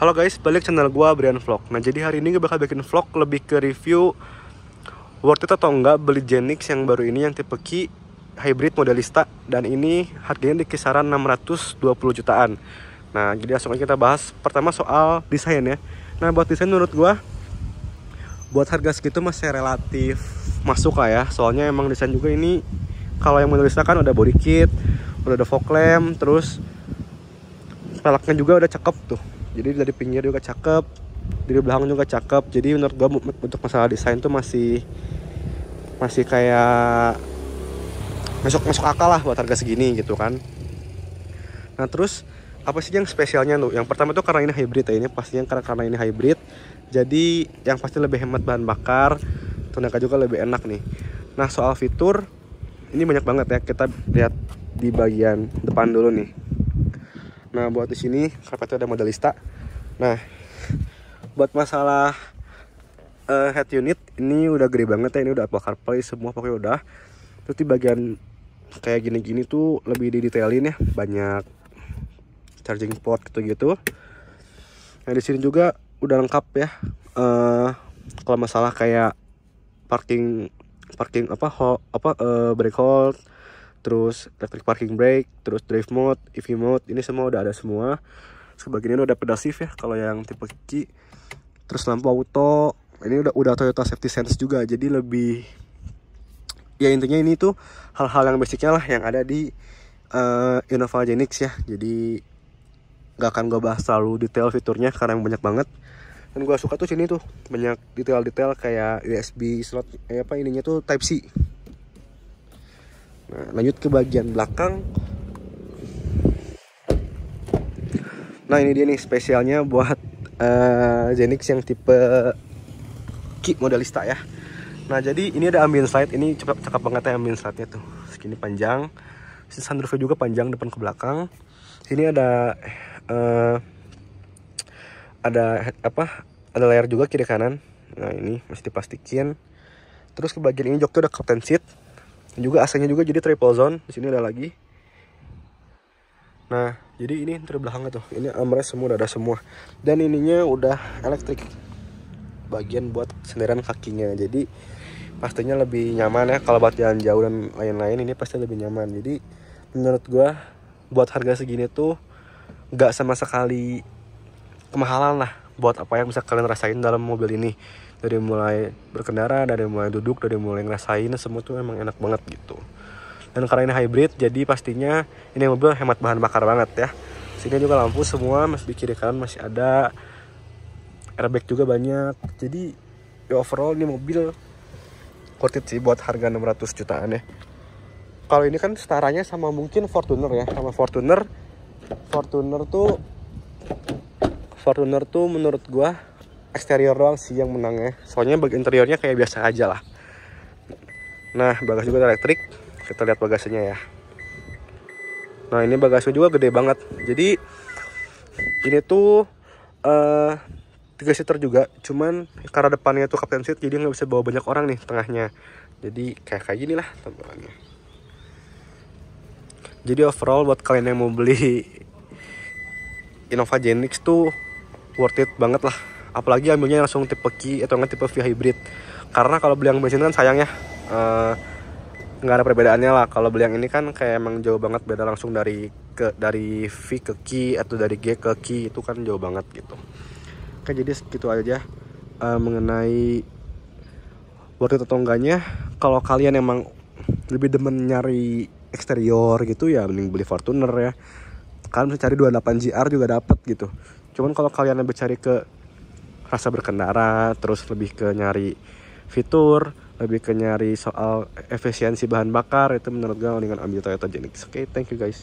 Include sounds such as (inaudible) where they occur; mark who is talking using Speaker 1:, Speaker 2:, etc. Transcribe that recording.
Speaker 1: Halo guys, balik channel gue Brian Vlog Nah jadi hari ini gue bakal bikin vlog lebih ke review Worth it atau enggak beli Genix yang baru ini yang tipe key Hybrid Modelista Dan ini harganya di kisaran 620 jutaan Nah jadi langsung aja kita bahas pertama soal desain ya Nah buat desain menurut gue Buat harga segitu masih relatif masuk lah ya Soalnya emang desain juga ini Kalau yang Modelista kan udah body kit Udah ada fog lamp Terus pelaknya juga udah cakep tuh jadi dari pinggir juga cakep dari belakang juga cakep jadi menurut gue untuk masalah desain tuh masih masih kayak masuk masuk akal lah buat harga segini gitu kan nah terus apa sih yang spesialnya tuh yang pertama tuh karena ini hybrid ya ini pastinya karena karena ini hybrid jadi yang pasti lebih hemat bahan bakar tenaga juga lebih enak nih nah soal fitur ini banyak banget ya kita lihat di bagian depan dulu nih Nah buat di sini karpetnya ada modelista. Nah buat masalah uh, head unit ini udah gede banget ya ini udah apa karpet semua pokoknya udah. Terus di bagian kayak gini-gini tuh lebih di detailin ya banyak charging port gitu-gitu. Nah di sini juga udah lengkap ya. Uh, kalau masalah kayak parking parking apa ho, apa uh, brake hold terus electric parking brake, terus drive mode, EV mode, ini semua udah ada semua. Sebagian ini udah pedasif ya kalau yang tipe Kiki. Terus lampu auto, ini udah udah Toyota Safety Sense juga, jadi lebih ya intinya ini tuh hal-hal yang basicnya lah yang ada di uh, Innova Genix ya. Jadi nggak akan gue bahas terlalu detail fiturnya karena yang banyak banget. Dan gue suka tuh sini tuh banyak detail-detail kayak USB slot eh, apa ininya tuh Type C nah, lanjut ke bagian belakang nah ini dia nih spesialnya buat uh, eh, Zenix yang tipe kit modelista ya nah jadi ini ada ambient slide ini cakep cakep banget ya ambient slide tuh segini panjang sisi sunroofnya juga panjang depan ke belakang sini ada uh, ada apa ada layar juga kiri kanan nah ini mesti dipastikan terus ke bagian ini joknya udah captain seat dan juga AC-nya juga jadi triple zone. Di sini ada lagi. Nah, jadi ini terbelakang tuh. Ini armrest semua udah ada semua. Dan ininya udah elektrik. Bagian buat senderan kakinya. Jadi pastinya lebih nyaman ya kalau buat jalan jauh dan lain-lain ini pasti lebih nyaman. Jadi menurut gua buat harga segini tuh nggak sama sekali kemahalan lah buat apa yang bisa kalian rasain dalam mobil ini dari mulai berkendara dari mulai duduk dari mulai ngerasain semua tuh emang enak banget gitu dan karena ini hybrid jadi pastinya ini mobil hemat bahan bakar banget ya sini juga lampu semua masih di kiri kanan masih ada airbag juga banyak jadi ya overall ini mobil worth it sih buat harga 600 jutaan ya kalau ini kan setaranya sama mungkin Fortuner ya sama Fortuner Fortuner tuh Fortuner tuh menurut gue eksterior doang sih yang menangnya. soalnya bagian interiornya kayak biasa aja lah nah bagas juga elektrik kita lihat bagasinya ya nah ini bagasinya juga gede banget jadi ini tuh uh, tiga seater juga cuman karena depannya tuh captain seat jadi nggak bisa bawa banyak orang nih tengahnya jadi kayak kayak gini lah tampilannya jadi overall buat kalian yang mau beli (laughs) Innova Genix tuh worth it banget lah apalagi ambilnya langsung tipe Q atau nggak tipe V hybrid karena kalau beli yang bensin kan sayang ya, eh, nggak uh, ada perbedaannya lah kalau beli yang ini kan kayak emang jauh banget beda langsung dari ke dari V ke Q atau dari G ke Q itu kan jauh banget gitu oke jadi segitu aja uh, mengenai worth it atau enggaknya kalau kalian emang lebih demen nyari eksterior gitu ya mending beli Fortuner ya kalian bisa cari 28 GR juga dapat gitu cuman kalau kalian lebih cari ke rasa berkendara terus lebih ke nyari fitur lebih ke nyari soal efisiensi bahan bakar itu menurut gue mendingan ambil Toyota Genix oke okay, thank you guys